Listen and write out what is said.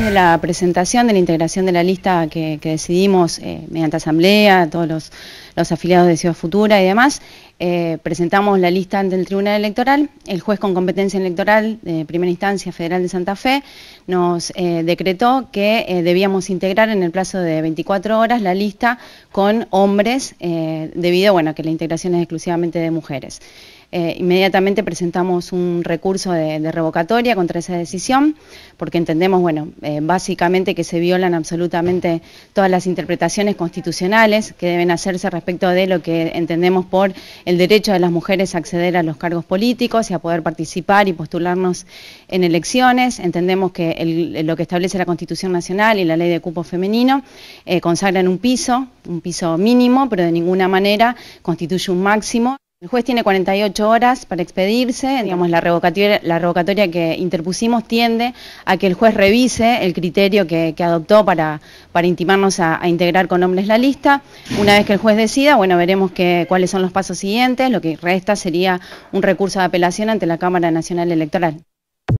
de la presentación, de la integración de la lista que, que decidimos eh, mediante asamblea, todos los, los afiliados de Ciudad Futura y demás, eh, presentamos la lista ante el Tribunal Electoral. El juez con competencia electoral de primera instancia federal de Santa Fe nos eh, decretó que eh, debíamos integrar en el plazo de 24 horas la lista con hombres, debido bueno, a que la integración es exclusivamente de mujeres. inmediatamente presentamos un recurso de, de, revocatoria contra esa decisión, porque entendemos, bueno, básicamente que se violan absolutamente todas las interpretaciones constitucionales que deben hacerse respecto de lo que entendemos por el derecho de las mujeres a acceder a los cargos políticos y a poder participar y postularnos en elecciones. Entendemos que lo que establece la Constitución Nacional y la ley de cupo femenino eh, consagran un piso, un piso mínimo, pero de ninguna manera constituye un máximo. El juez tiene 48 horas para expedirse, digamos, la revocatoria, la revocatoria que interpusimos tiende a que el juez revise el criterio que, adoptó para, intimarnos a, a, integrar con hombres la lista. Una vez que el juez decida, bueno, veremos que, cuáles son los pasos siguientes, lo que resta sería un recurso de apelación ante la Cámara Nacional Electoral.